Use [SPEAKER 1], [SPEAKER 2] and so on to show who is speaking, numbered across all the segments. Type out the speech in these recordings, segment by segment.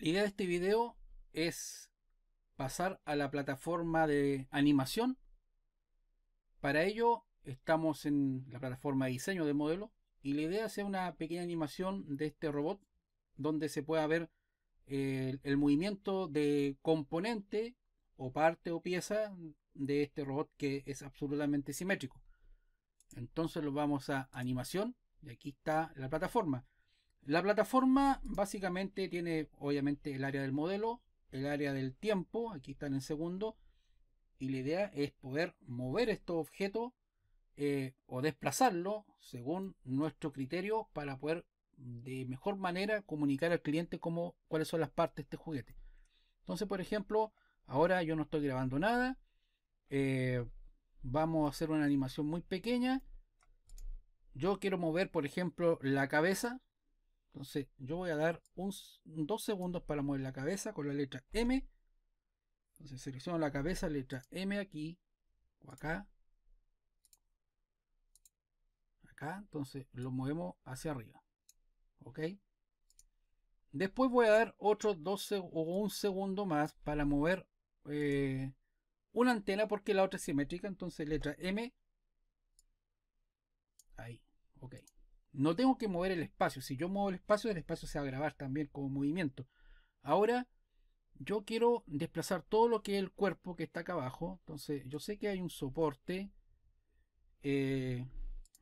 [SPEAKER 1] La idea de este video es pasar a la plataforma de animación. Para ello estamos en la plataforma de diseño de modelo y la idea es hacer una pequeña animación de este robot donde se pueda ver el, movimiento de componente o parte o pieza de este robot que es absolutamente simétrico. Entonces lo vamos a animación y aquí está la plataforma. La plataforma básicamente tiene obviamente el área del modelo, el área del tiempo, aquí están en segundo, y la idea es poder mover estos objetos eh, o desplazarlo según nuestro criterio para poder de mejor manera comunicar al cliente cómo, cuáles son las partes de este juguete. Entonces, por ejemplo, ahora yo no estoy grabando nada. Eh, vamos a hacer una animación muy pequeña. Yo quiero mover, por ejemplo, la cabeza entonces yo voy a dar dos segundos para mover la cabeza con la letra M. Entonces selecciono la cabeza, letra M aquí o acá. Acá, entonces lo movemos hacia arriba. ¿Ok? Después voy a dar otro dos o un segundo más para mover eh, una antena porque la otra es simétrica. Entonces letra M. Ahí. Ok. No tengo que mover el espacio. Si yo muevo el espacio, el espacio se va a grabar también como movimiento. Ahora, yo quiero desplazar todo lo que es el cuerpo que está acá abajo. Entonces, yo sé que hay un soporte. Eh,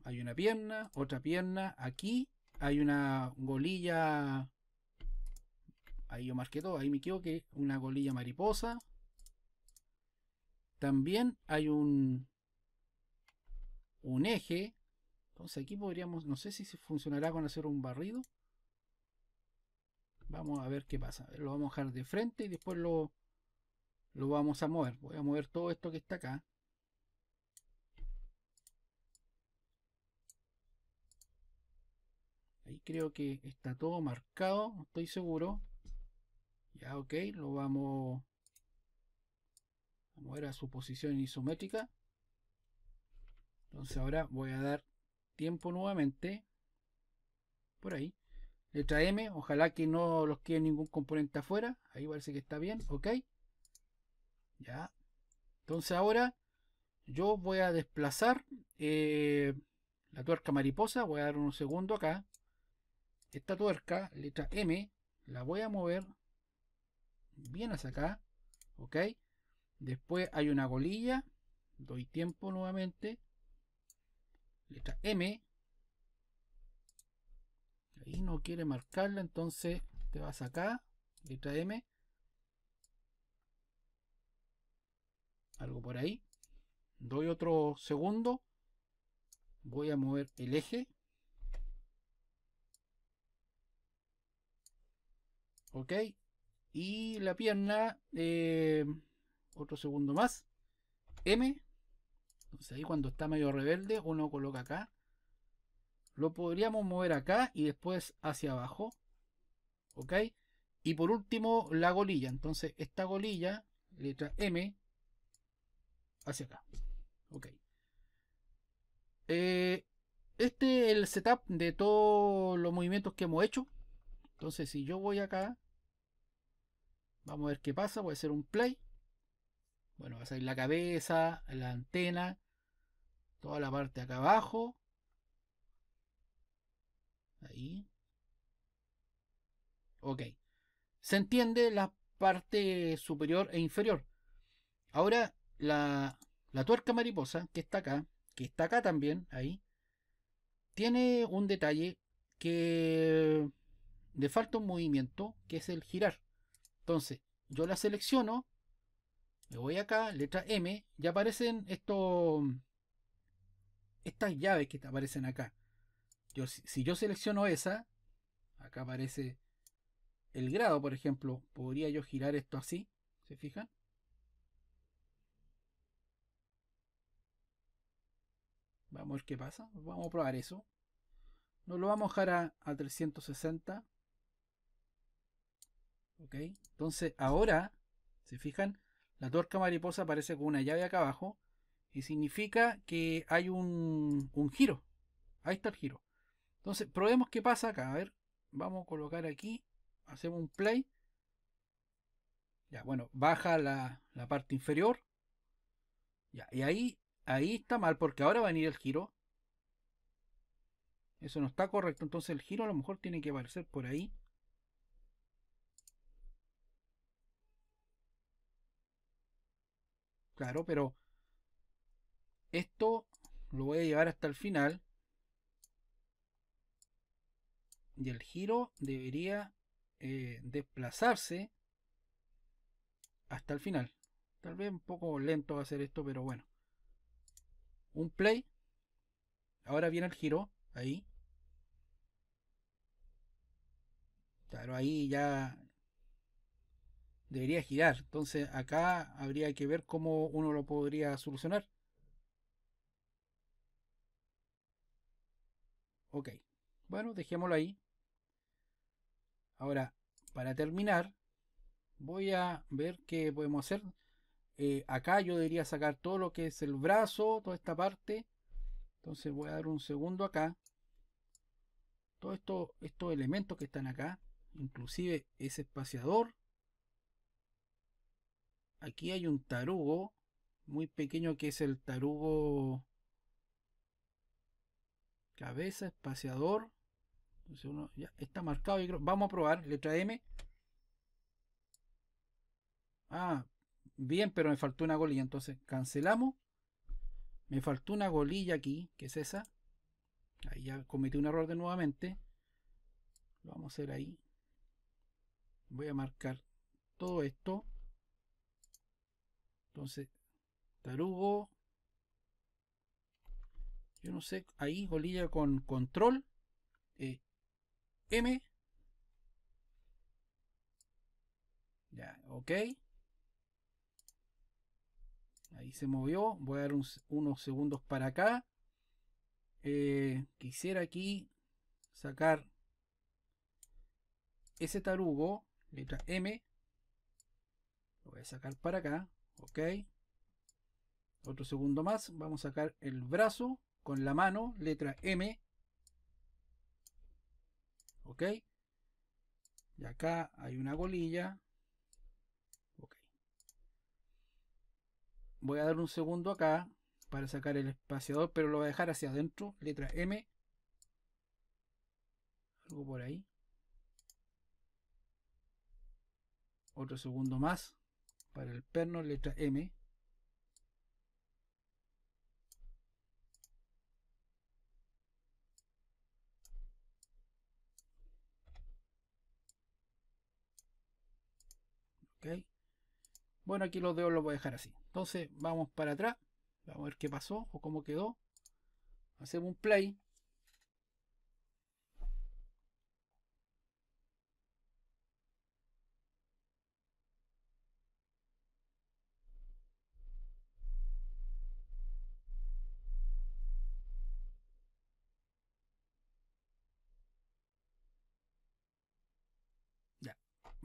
[SPEAKER 1] hay una pierna, otra pierna. Aquí hay una golilla. Ahí yo marqué todo, ahí me equivoqué. Una golilla mariposa. También hay un, un eje entonces aquí podríamos, no sé si funcionará con hacer un barrido. Vamos a ver qué pasa. Lo vamos a dejar de frente y después lo, lo vamos a mover. Voy a mover todo esto que está acá. Ahí creo que está todo marcado, estoy seguro. Ya, ok, lo vamos a mover a su posición isométrica. Entonces ahora voy a dar tiempo nuevamente. Por ahí. Letra M, ojalá que no los quede ningún componente afuera. Ahí parece que está bien, ok. Ya. Entonces ahora yo voy a desplazar eh, la tuerca mariposa. Voy a dar un segundo acá. Esta tuerca, letra M, la voy a mover bien hacia acá. Ok. Después hay una golilla. Doy tiempo nuevamente letra M. Ahí no quiere marcarla, entonces te vas acá, letra M. Algo por ahí. Doy otro segundo. Voy a mover el eje. Ok. Y la pierna, eh, otro segundo más. M ahí cuando está medio rebelde, uno coloca acá. Lo podríamos mover acá y después hacia abajo. ¿Ok? Y por último, la golilla. Entonces esta golilla, letra M, hacia acá. Ok. Eh, este es el setup de todos los movimientos que hemos hecho. Entonces si yo voy acá, vamos a ver qué pasa. Voy a hacer un play. Bueno, va a salir la cabeza, la antena, toda la parte acá abajo. Ahí. Ok. Se entiende la parte superior e inferior. Ahora, la, tuerca mariposa, que está acá, que está acá también, ahí, tiene un detalle que le falta un movimiento, que es el girar. Entonces, yo la selecciono, me voy acá, letra M, y aparecen estos estas llaves que aparecen acá. Yo, si, yo selecciono esa, acá aparece el grado, por ejemplo, podría yo girar esto así, ¿se fijan? Vamos a ver qué pasa, vamos a probar eso. Nos lo vamos a dejar a, a 360. Ok, entonces ahora, ¿se fijan? La torca mariposa aparece con una llave acá abajo y significa que hay un, un giro. Ahí está el giro. Entonces, probemos qué pasa acá. A ver, vamos a colocar aquí, hacemos un play. Ya, bueno, baja la, parte inferior. Ya, y ahí, ahí está mal porque ahora va a venir el giro. Eso no está correcto. Entonces el giro a lo mejor tiene que aparecer por ahí. Claro, pero esto lo voy a llevar hasta el final. Y el giro debería eh, desplazarse hasta el final. Tal vez un poco lento va a ser esto, pero bueno. Un play. Ahora viene el giro. Ahí. Claro, ahí ya debería girar. Entonces acá habría que ver cómo uno lo podría solucionar. Ok. Bueno, dejémoslo ahí. Ahora, para terminar, voy a ver qué podemos hacer. Eh, acá yo debería sacar todo lo que es el brazo, toda esta parte. Entonces voy a dar un segundo acá. Todos esto, estos elementos que están acá, inclusive ese espaciador. Aquí hay un tarugo muy pequeño que es el tarugo cabeza, espaciador. Entonces uno ya está marcado. vamos a probar, letra M. Ah, bien, pero me faltó una golilla. Entonces cancelamos. Me faltó una golilla aquí, que es esa. Ahí ya cometí un error de nuevamente. Lo vamos a hacer ahí. Voy a marcar todo esto. Entonces, tarugo, yo no sé, ahí bolilla con control eh, M. Ya, ok. Ahí se movió. Voy a dar unos segundos para acá. Eh, quisiera aquí sacar ese tarugo, letra M. Lo voy a sacar para acá. Ok. Otro segundo más. Vamos a sacar el brazo con la mano, letra M. ¿Ok? Y acá hay una golilla. Ok. Voy a dar un segundo acá para sacar el espaciador, pero lo voy a dejar hacia adentro. Letra M. Algo por ahí. Otro segundo más para el perno, letra M. Bueno, aquí los dedos los voy a dejar así. Entonces vamos para atrás. Vamos a ver qué pasó o cómo quedó. Hacemos un play.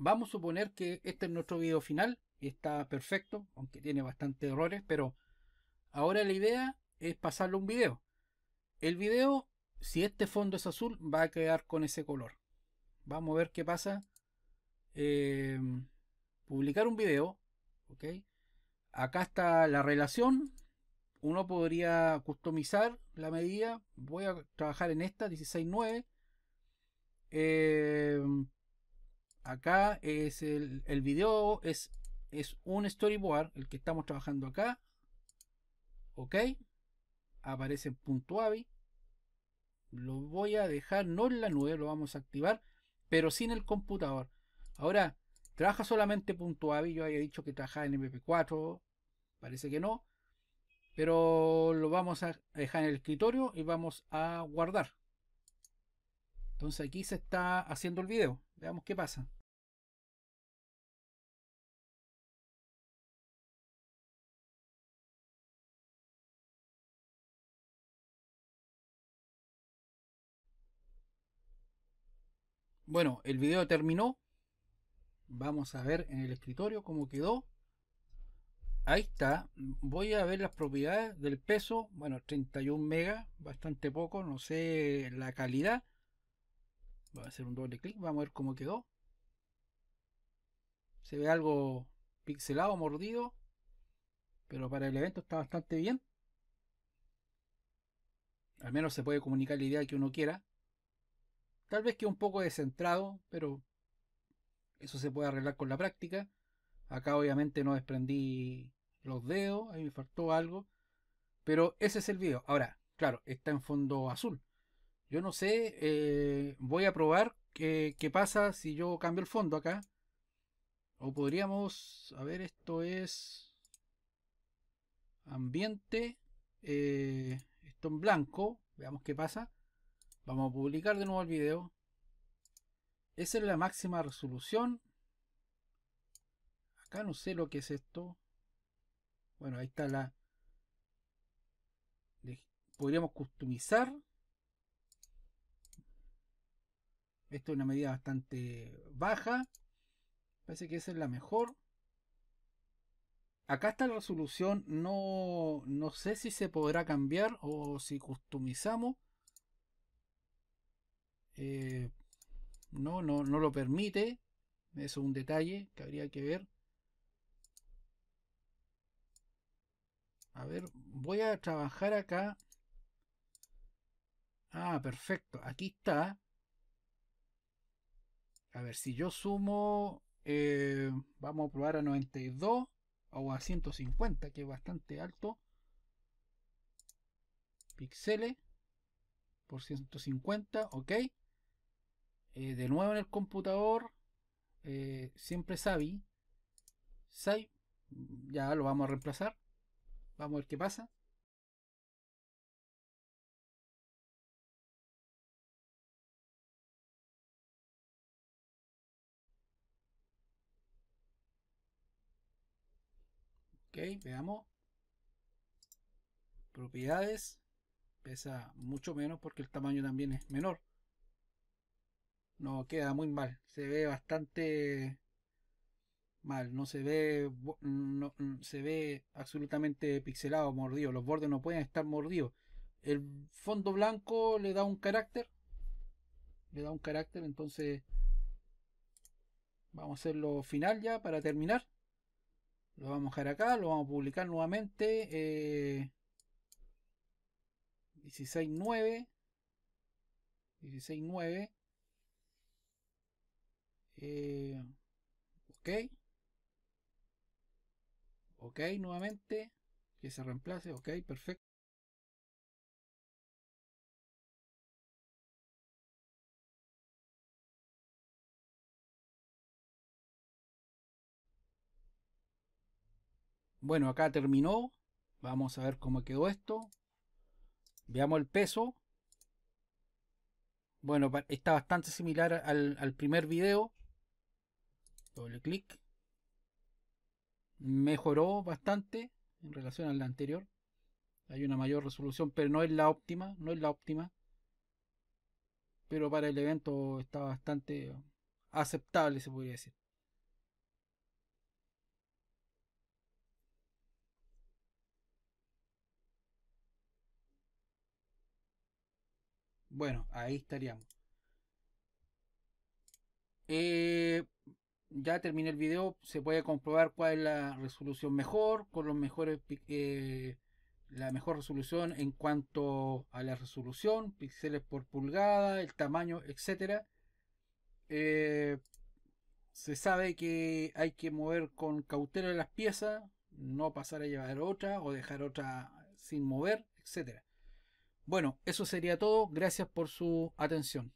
[SPEAKER 1] Vamos a suponer que este es nuestro video final y está perfecto, aunque tiene bastantes errores, pero ahora la idea es a un video. El video, si este fondo es azul, va a quedar con ese color. Vamos a ver qué pasa. Em, publicar un video, ¿ok? Acá está la relación. Uno podría customizar la medida. Voy a trabajar en esta, 16.9. Eh, em, acá es el, video, es, es un storyboard, el que estamos trabajando acá. Ok. Aparece en punto .avi. Lo voy a dejar no en la nube, lo vamos a activar, pero sin el computador. Ahora, trabaja solamente punto .avi. Yo había dicho que trabajaba en MP4. Parece que no. Pero lo vamos a dejar en el escritorio y vamos a guardar. Entonces aquí se está haciendo el video. Veamos qué pasa. Bueno, el video terminó. Vamos a ver en el escritorio cómo quedó. Ahí está. Voy a ver las propiedades del peso. Bueno, 31 megas, bastante poco. No sé la calidad. Voy a hacer un doble clic, vamos a ver cómo quedó. Se ve algo pixelado, mordido. Pero para el evento está bastante bien. Al menos se puede comunicar la idea que uno quiera. Tal vez que un poco descentrado, pero eso se puede arreglar con la práctica. Acá obviamente no desprendí los dedos, ahí me faltó algo. Pero ese es el video. Ahora, claro, está en fondo azul. Yo no sé, eh, voy a probar qué, pasa si yo cambio el fondo acá. O podríamos, a ver, esto es ambiente, eh, esto en blanco, veamos qué pasa. Vamos a publicar de nuevo el video. Esa es la máxima resolución. Acá no sé lo que es esto. Bueno, ahí está la... Podríamos customizar. Esto es una medida bastante baja. Parece que esa es la mejor. Acá está la resolución. No, sé si se podrá cambiar o si customizamos. Eh, no, no, no lo permite. Eso es un detalle que habría que ver. A ver, voy a trabajar acá. Ah, perfecto. Aquí está. A ver, si yo sumo, eh, vamos a probar a 92 o a 150, que es bastante alto. Píxeles por 150, ok. Eh, de nuevo en el computador, eh, siempre Savi. Savi, ya lo vamos a reemplazar. Vamos a ver qué pasa. Ok, veamos. Propiedades. Pesa mucho menos porque el tamaño también es menor. No queda muy mal. Se ve bastante mal. No se ve. No, mm, se ve absolutamente pixelado, mordido. Los bordes no pueden estar mordidos. El fondo blanco le da un carácter. Le da un carácter. Entonces. Vamos a hacerlo final ya para terminar. Lo vamos a dejar acá, lo vamos a publicar nuevamente. 16.9. Eh, 16.9. Eh, ok. Ok, nuevamente. Que se reemplace. Ok, perfecto. Bueno, acá terminó. Vamos a ver cómo quedó esto. Veamos el peso. Bueno, está bastante similar al, primer video. Doble clic. Mejoró bastante en relación al anterior. Hay una mayor resolución, pero no es la óptima. No es la óptima. Pero para el evento está bastante aceptable, se podría decir. Bueno, ahí estaríamos. Eh, ya terminé el video. Se puede comprobar cuál es la resolución mejor, con los mejores, eh, la mejor resolución en cuanto a la resolución, píxeles por pulgada, el tamaño, etc. Eh, se sabe que hay que mover con cautela las piezas, no pasar a llevar otra o dejar otra sin mover, etcétera. Bueno, eso sería todo. Gracias por su atención.